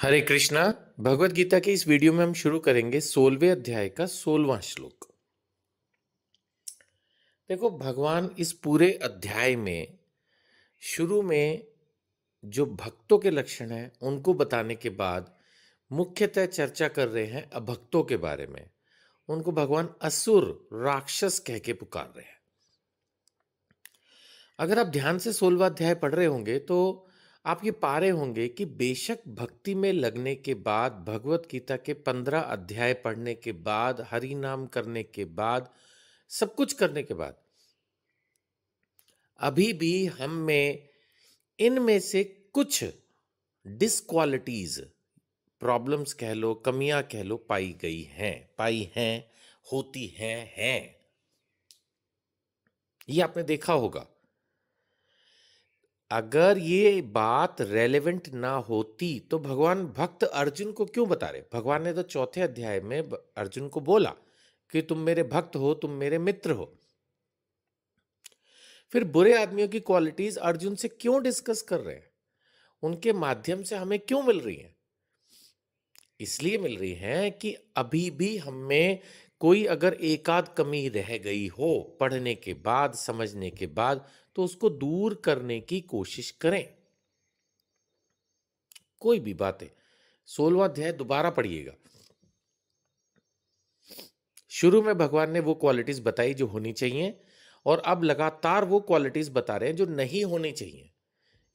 हरे कृष्णा भगवत गीता के इस वीडियो में हम शुरू करेंगे सोलवे अध्याय का सोलवा श्लोक देखो भगवान इस पूरे अध्याय में शुरू में जो भक्तों के लक्षण हैं उनको बताने के बाद मुख्यतः चर्चा कर रहे हैं अभक्तों के बारे में उनको भगवान असुर राक्षस कह के पुकार रहे हैं अगर आप ध्यान से सोलवा अध्याय पढ़ रहे होंगे तो आप ये पा रहे होंगे कि बेशक भक्ति में लगने के बाद भगवत गीता के पंद्रह अध्याय पढ़ने के बाद हरि नाम करने के बाद सब कुछ करने के बाद अभी भी हम में इनमें से कुछ डिसक्वालिटीज प्रॉब्लम्स कह लो कमियां कह लो पाई गई हैं पाई हैं होती हैं हैं ये आपने देखा होगा अगर ये बात रेलेवेंट ना होती तो भगवान भक्त अर्जुन को क्यों बता रहे भगवान ने तो चौथे अध्याय में अर्जुन को बोला कि तुम मेरे भक्त हो तुम मेरे मित्र हो फिर बुरे आदमियों की क्वालिटीज अर्जुन से क्यों डिस्कस कर रहे हैं उनके माध्यम से हमें क्यों मिल रही हैं इसलिए मिल रही हैं कि अभी भी हमें कोई अगर एकाध कमी रह गई हो पढ़ने के बाद समझने के बाद तो उसको दूर करने की कोशिश करें कोई भी बातें सोलवा अध्याय दोबारा पढ़िएगा शुरू में भगवान ने वो क्वालिटीज बताई जो होनी चाहिए और अब लगातार वो क्वालिटीज बता रहे हैं जो नहीं होनी चाहिए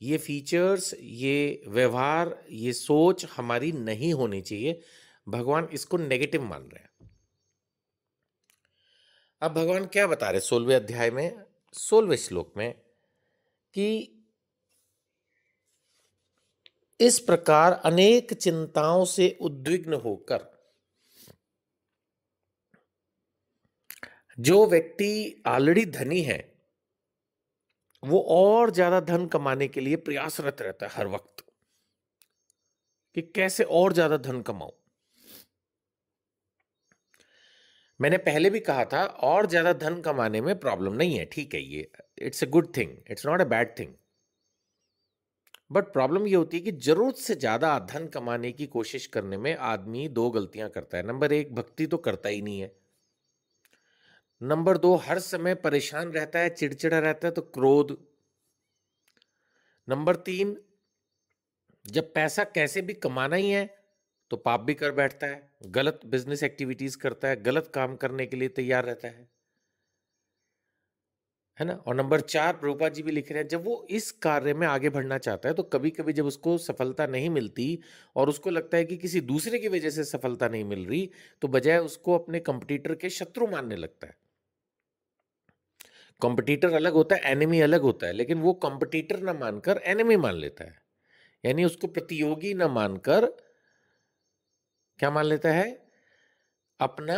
ये फीचर्स ये व्यवहार ये सोच हमारी नहीं होनी चाहिए भगवान इसको नेगेटिव मान रहे हैं अब भगवान क्या बता रहे सोलवे अध्याय में सोलवे श्लोक में कि इस प्रकार अनेक चिंताओं से उद्विग्न होकर जो व्यक्ति ऑलरेडी धनी है वो और ज्यादा धन कमाने के लिए प्रयासरत रहता है हर वक्त कि कैसे और ज्यादा धन कमाऊं मैंने पहले भी कहा था और ज़्यादा धन कमाने में प्रॉब्लम नहीं है ठीक है ये it's a good thing it's not a bad thing but problem ये होती है कि ज़रूरत से ज़्यादा धन कमाने की कोशिश करने में आदमी दो गलतियां करता है नंबर एक भक्ति तो करता ही नहीं है नंबर दो हर समय परेशान रहता है चिड़चिड़ा रहता है तो क्रोध नंबर तीन जब पैसा कैसे भी कमाना ही है तो पाप भी कर बैठता है गलत बिजनेस एक्टिविटीज करता है गलत काम करने के लिए तैयार रहता है है ना और नंबर चार प्रभुपा जी भी लिख रहे हैं जब वो इस कार्य में आगे बढ़ना चाहता है तो कभी कभी जब उसको सफलता नहीं मिलती और उसको लगता है कि किसी दूसरे की वजह से सफलता नहीं मिल रही तो बजाय उसको अपने कंपटीटर के शत्रु मानने लगता है कंपटीटर अलग होता है एनिमी अलग होता है लेकिन वो कंपटीटर ना मानकर एनिमी मान लेता है यानी उसको प्रतियोगी ना मानकर क्या मान लेता है अपना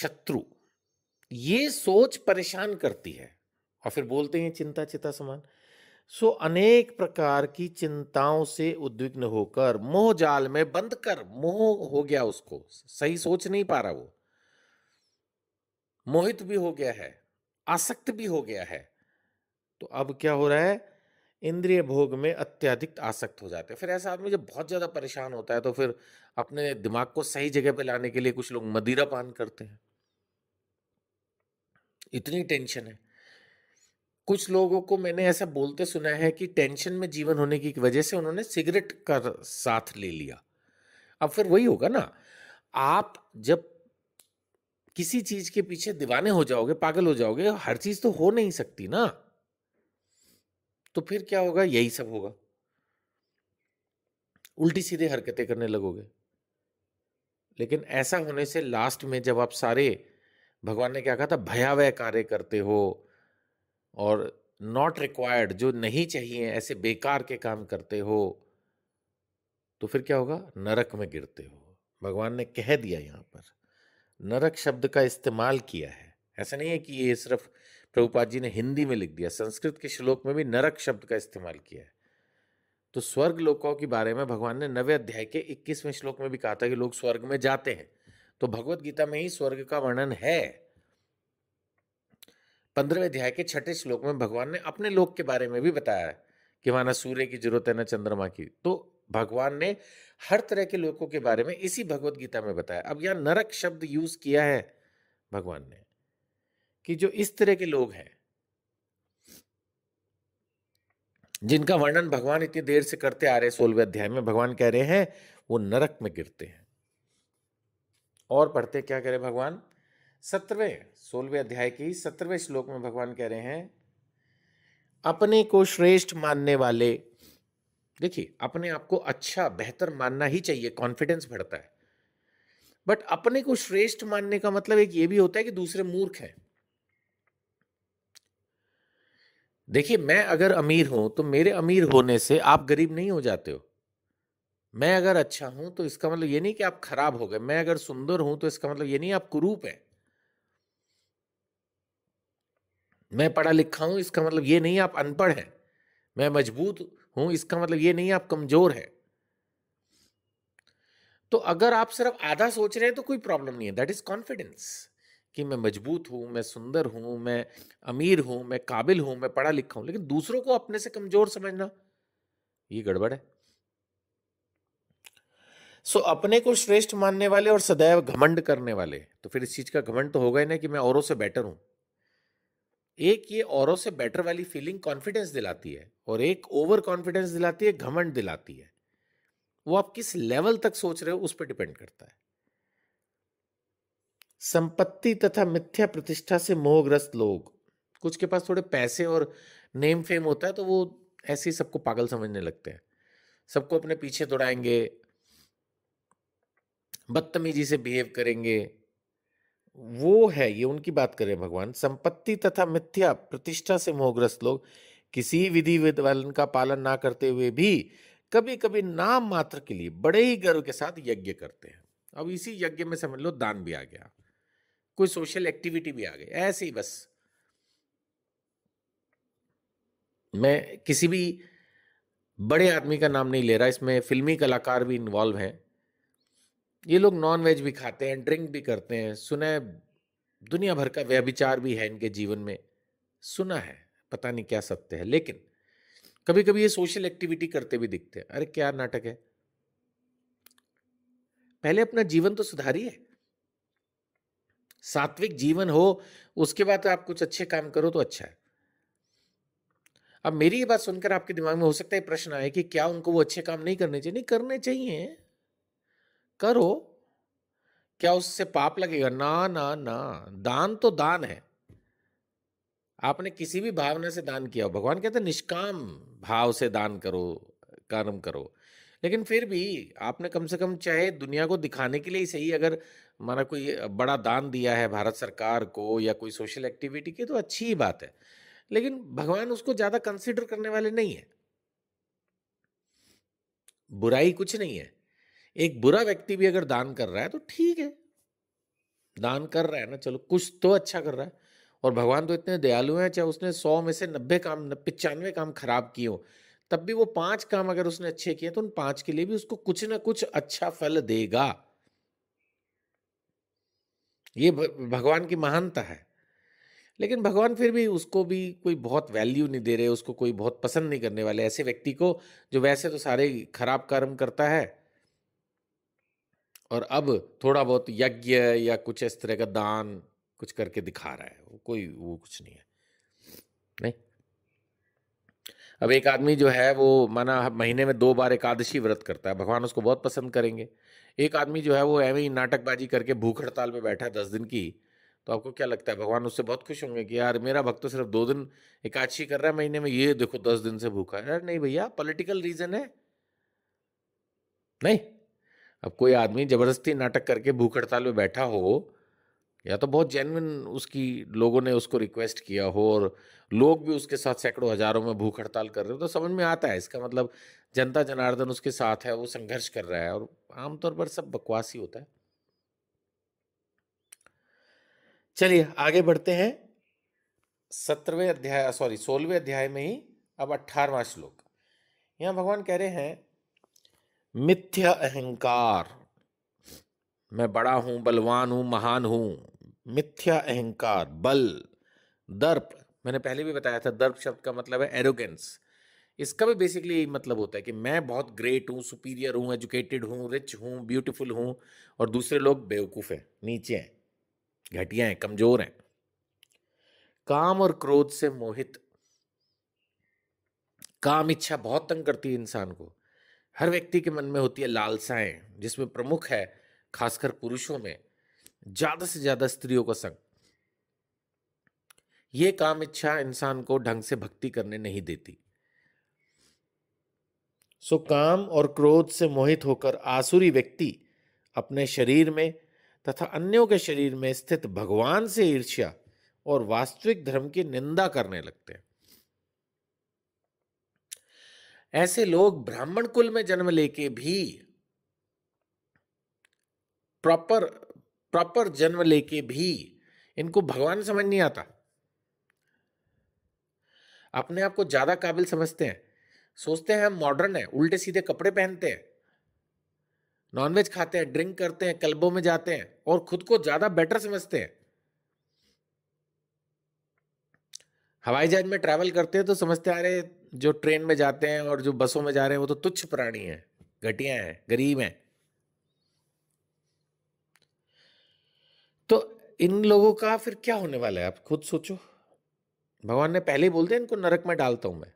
शत्रु ये सोच परेशान करती है और फिर बोलते हैं चिंता चिता समान सो अनेक प्रकार की चिंताओं से उद्विग्न होकर मोह जाल में बंद कर मोह हो गया उसको सही सोच नहीं पा रहा वो मोहित भी हो गया है आसक्त भी हो गया है तो अब क्या हो रहा है इंद्रिय भोग में अत्यधिक आसक्त हो जाते हैं फिर ऐसा आदमी जब बहुत ज़्यादा परेशान होता है तो फिर अपने दिमाग को सही जगह पे लाने के लिए कुछ लोग मदिरा पान करते हैं इतनी टेंशन है कुछ लोगों को मैंने ऐसा बोलते सुना है कि टेंशन में जीवन होने की वजह से उन्होंने सिगरेट का साथ ले लिया अब फिर वही होगा ना आप जब किसी चीज के पीछे दीवाने हो जाओगे पागल हो जाओगे हर चीज तो हो नहीं सकती ना तो फिर क्या होगा यही सब होगा उल्टी सीधे हरकतें करने लगोगे लेकिन ऐसा होने से लास्ट में जब आप सारे भगवान ने क्या कहा था भयावह कार्य करते हो और नॉट रिक्वायर्ड जो नहीं चाहिए ऐसे बेकार के काम करते हो तो फिर क्या होगा नरक में गिरते हो भगवान ने कह दिया यहां पर नरक शब्द का इस्तेमाल किया है ऐसा नहीं है कि ये सिर्फ प्रभुपाद जी ने हिंदी में लिख दिया संस्कृत के श्लोक में भी नरक शब्द का इस्तेमाल किया है तो स्वर्ग लोकों के बारे में भगवान ने नवे अध्याय के इक्कीसवें श्लोक में भी कहा था कि लोग स्वर्ग में जाते हैं तो भगवत गीता में ही स्वर्ग का वर्णन है पंद्रहवें अध्याय के छठे श्लोक में भगवान ने अपने लोक के बारे में भी बताया है कि वहां ना सूर्य की जरूरत है ना चंद्रमा की तो भगवान ने हर तरह के लोगों के बारे में इसी भगवत गीता में बताया अब यहां नरक शब्द यूज किया है भगवान ने कि जो इस तरह के लोग हैं जिनका वर्णन भगवान इतनी देर से करते आ रहे सोलवे अध्याय में भगवान कह रहे हैं वो नरक में गिरते हैं और पढ़ते क्या करें भगवान सत्रहवें सोलहवें अध्याय की सत्रहवें श्लोक में भगवान कह रहे हैं अपने को श्रेष्ठ मानने वाले देखिए अपने आप को अच्छा बेहतर मानना ही चाहिए कॉन्फिडेंस बढ़ता है बट अपने को श्रेष्ठ मानने का मतलब एक ये भी होता है कि दूसरे मूर्ख हैं देखिए मैं अगर अमीर हूं तो मेरे अमीर होने से आप गरीब नहीं हो जाते हो मैं अगर अच्छा हूं तो इसका मतलब ये नहीं कि आप खराब हो गए मैं अगर सुंदर हूं तो इसका मतलब ये नहीं आप कुरूप हैं मैं पढ़ा लिखा हूं इसका मतलब ये नहीं आप अनपढ़ हैं मैं मजबूत हूं इसका मतलब ये नहीं आप कमजोर हैं तो अगर आप सिर्फ आधा सोच रहे हैं तो कोई प्रॉब्लम नहीं है दैट इज कॉन्फिडेंस कि मैं मजबूत हूँ मैं सुंदर हूँ मैं अमीर हूँ मैं काबिल हूँ मैं पढ़ा लिखा हूँ लेकिन दूसरों को अपने से कमज़ोर समझना ये गड़बड़ है सो so, अपने को श्रेष्ठ मानने वाले और सदैव घमंड करने वाले तो फिर इस चीज़ का घमंड तो होगा ही ना कि मैं औरों से बेटर हूं एक ये औरों से बेटर वाली फीलिंग कॉन्फिडेंस दिलाती है और एक ओवर कॉन्फिडेंस दिलाती है घमंड दिलाती है वो आप किस लेवल तक सोच रहे हो उस पर डिपेंड करता है संपत्ति तथा मिथ्या प्रतिष्ठा से मोहग्रस्त लोग कुछ के पास थोड़े पैसे और नेम फेम होता है तो वो ऐसे ही सबको पागल समझने लगते हैं सबको अपने पीछे दौड़ाएंगे बदतमीजी से बिहेव करेंगे वो है ये उनकी बात करें भगवान संपत्ति तथा मिथ्या प्रतिष्ठा से मोहग्रस्त लोग किसी विधि विधान का पालन ना करते हुए भी कभी कभी नाम मात्र के लिए बड़े ही गर्व के साथ यज्ञ करते हैं अब इसी यज्ञ में समझ लो दान भी आ गया कोई सोशल एक्टिविटी भी आ गई ऐसे ही बस मैं किसी भी बड़े आदमी का नाम नहीं ले रहा इसमें फिल्मी कलाकार भी इन्वॉल्व हैं ये लोग नॉन वेज भी खाते हैं ड्रिंक भी करते हैं सुना दुनिया भर का व्यभिचार भी है इनके जीवन में सुना है पता नहीं क्या सत्य है लेकिन कभी कभी ये सोशल एक्टिविटी करते भी दिखते हैं अरे क्या नाटक है पहले अपना जीवन तो सुधारी है सात्विक जीवन हो उसके बाद आप कुछ अच्छे काम करो तो अच्छा है अब मेरी ये बात सुनकर आपके दिमाग में हो सकता है प्रश्न आए कि क्या उनको वो अच्छे काम नहीं करने चाहिए नहीं करने चाहिए करो क्या उससे पाप लगेगा ना ना ना दान तो दान है आपने किसी भी भावना से दान किया हो भगवान कहते हैं निष्काम भाव से दान करो कर्म करो लेकिन फिर भी आपने कम से कम चाहे दुनिया को दिखाने के लिए ही सही अगर माना कोई बड़ा दान दिया है भारत सरकार को या कोई सोशल एक्टिविटी की तो अच्छी ही बात है लेकिन भगवान उसको ज़्यादा कंसिडर करने वाले नहीं है बुराई कुछ नहीं है एक बुरा व्यक्ति भी अगर दान कर रहा है तो ठीक है दान कर रहा है ना चलो कुछ तो अच्छा कर रहा है और भगवान तो इतने दयालु हैं चाहे उसने सौ में से नब्बे काम पचानवे काम खराब किए हो तब भी वो पांच काम अगर उसने अच्छे किए तो उन पांच के लिए भी उसको कुछ ना कुछ अच्छा फल देगा ये भगवान की महानता है लेकिन भगवान फिर भी उसको भी कोई बहुत वैल्यू नहीं दे रहे उसको कोई बहुत पसंद नहीं करने वाले ऐसे व्यक्ति को जो वैसे तो सारे खराब कर्म करता है और अब थोड़ा बहुत यज्ञ या कुछ इस तरह का दान कुछ करके दिखा रहा है वो कोई वो कुछ नहीं है नहीं अब एक आदमी जो है वो माना महीने में दो बार एकादशी व्रत करता है भगवान उसको बहुत पसंद करेंगे एक आदमी जो है वो एवं ही नाटकबाजी करके भूख हड़ताल पर बैठा है दस दिन की तो आपको क्या लगता है भगवान उससे बहुत खुश होंगे कि यार मेरा भक्त तो सिर्फ दो दिन एकादशी कर रहा है महीने में ये देखो दस दिन से भूखा है नहीं भैया पॉलिटिकल रीजन है नहीं अब कोई आदमी जबरदस्ती नाटक करके भूख हड़ताल में बैठा हो या तो बहुत जेनविन उसकी लोगों ने उसको रिक्वेस्ट किया हो और लोग भी उसके साथ सैकड़ों हजारों में भूख हड़ताल कर रहे हो तो समझ में आता है इसका मतलब जनता जनार्दन उसके साथ है वो संघर्ष कर रहा है और आमतौर पर सब बकवास ही होता है चलिए आगे बढ़ते हैं सत्रहवें अध्याय सॉरी सोलहवें अध्याय में ही अब अट्ठारवा श्लोक यहां भगवान कह रहे हैं मिथ्या अहंकार मैं बड़ा हूं बलवान हूं महान हूं मिथ्या अहंकार बल दर्प मैंने पहले भी बताया था दर्प शब्द का मतलब है एरोगेंस इसका भी बेसिकली यही मतलब होता है कि मैं बहुत ग्रेट हूँ सुपीरियर हूँ एजुकेटेड हूँ रिच हूँ ब्यूटीफुल हूँ और दूसरे लोग बेवकूफ़ हैं नीचे हैं घटिया हैं कमज़ोर हैं काम और क्रोध से मोहित काम इच्छा बहुत तंग करती है इंसान को हर व्यक्ति के मन में होती है लालसाएं जिसमें प्रमुख है खासकर पुरुषों में ज़्यादा से ज़्यादा स्त्रियों का संग ये काम इच्छा इंसान को ढंग से भक्ति करने नहीं देती सो काम और क्रोध से मोहित होकर आसुरी व्यक्ति अपने शरीर में तथा अन्यों के शरीर में स्थित भगवान से ईर्ष्या और वास्तविक धर्म की निंदा करने लगते हैं ऐसे लोग ब्राह्मण कुल में जन्म लेके भी प्रॉपर प्रॉपर जन्म लेके भी इनको भगवान समझ नहीं आता अपने आप को ज्यादा काबिल समझते हैं सोचते हैं हम मॉडर्न है उल्टे सीधे कपड़े पहनते हैं नॉनवेज खाते हैं ड्रिंक करते हैं क्लबों में जाते हैं और खुद को ज्यादा बेटर समझते हैं हवाई जहाज में ट्रैवल करते हैं तो समझते आ रहे जो ट्रेन में जाते हैं और जो बसों में जा रहे हैं वो तो तुच्छ प्राणी है घटिया है गरीब है तो इन लोगों का फिर क्या होने वाला है आप खुद सोचो भगवान ने पहले ही बोल दिया इनको नरक में डालता हूं मैं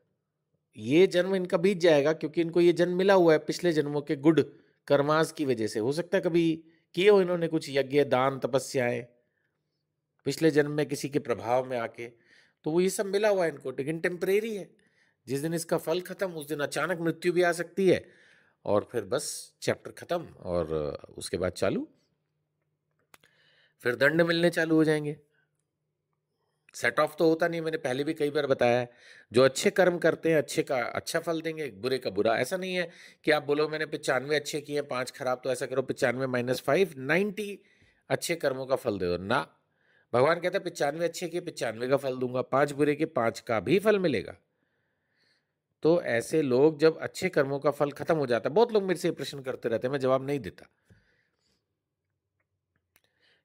ये जन्म इनका बीत जाएगा क्योंकि इनको ये जन्म मिला हुआ है पिछले जन्मों के गुड कर्मास की वजह से हो सकता है कभी किए हो इन्होंने कुछ यज्ञ दान तपस्याएं पिछले जन्म में किसी के प्रभाव में आके तो वो ये सब मिला हुआ है इनको लेकिन टेम्परेरी है जिस दिन इसका फल खत्म उस दिन अचानक मृत्यु भी आ सकती है और फिर बस चैप्टर खत्म और उसके बाद चालू फिर दंड मिलने चालू हो जाएंगे सेट ऑफ तो होता नहीं मैंने पहले भी कई बार बताया है जो अच्छे कर्म करते हैं अच्छे का अच्छा फल देंगे बुरे का बुरा ऐसा नहीं है कि आप बोलो मैंने पचानवे अच्छे किए हैं पाँच खराब तो ऐसा करो पचानवे माइनस फाइव नाइन्टी अच्छे कर्मों का फल दे दो ना भगवान कहते हैं पचानवे अच्छे किए पचानवे का फल दूंगा पाँच बुरे के पाँच का भी फल मिलेगा तो ऐसे लोग जब अच्छे कर्मों का फल खत्म हो जाता है बहुत लोग मेरे से प्रश्न करते रहते हैं मैं जवाब नहीं देता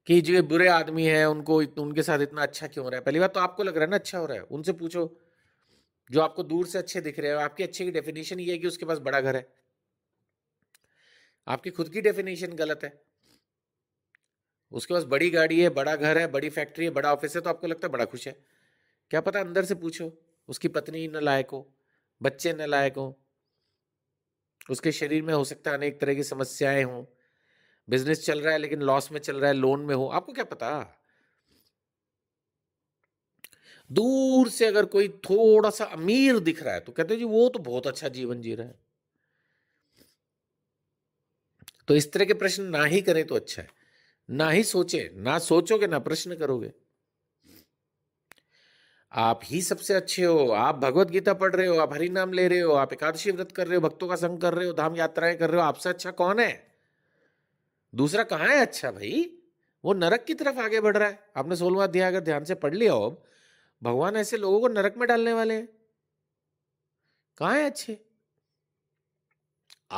कि जो ये बुरे आदमी हैं उनको उनके साथ इतना अच्छा क्यों हो रहा है पहली बात तो आपको लग रहा है ना अच्छा हो रहा है उनसे पूछो जो आपको दूर से अच्छे दिख रहे हैं आपके अच्छे की डेफिनेशन ये है कि उसके पास बड़ा घर है आपकी खुद की डेफिनेशन गलत है उसके पास बड़ी गाड़ी है बड़ा घर है बड़ी फैक्ट्री है बड़ा ऑफिस है तो आपको लगता है बड़ा खुश है क्या पता अंदर से पूछो उसकी पत्नी न लायक हो बच्चे न लायक हो उसके शरीर में हो सकता है अनेक तरह की समस्याएं हों बिजनेस चल रहा है लेकिन लॉस में चल रहा है लोन में हो आपको क्या पता दूर से अगर कोई थोड़ा सा अमीर दिख रहा है तो कहते जी वो तो बहुत अच्छा जीवन जी रहा है तो इस तरह के प्रश्न ना ही करें तो अच्छा है ना ही सोचे ना सोचोगे ना प्रश्न करोगे आप ही सबसे अच्छे हो आप भगवत गीता पढ़ रहे हो आप हरि नाम ले रहे हो आप एकादशी व्रत कर रहे हो भक्तों का संग कर रहे हो धाम यात्राएं कर रहे हो आपसे अच्छा कौन है दूसरा कहाँ है अच्छा भाई वो नरक की तरफ आगे बढ़ रहा है आपने सोलवा दिया अगर ध्यान से पढ़ लिया हो भगवान ऐसे लोगों को नरक में डालने वाले हैं कहा है अच्छे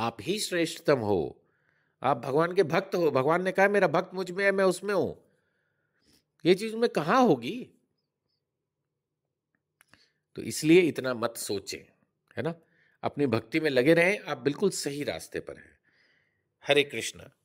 आप ही श्रेष्ठतम हो आप भगवान के भक्त हो भगवान ने कहा मेरा भक्त मुझ में है मैं उसमें हूं ये चीज में कहा होगी तो इसलिए इतना मत सोचे है ना अपनी भक्ति में लगे रहें आप बिल्कुल सही रास्ते पर हैं हरे कृष्णा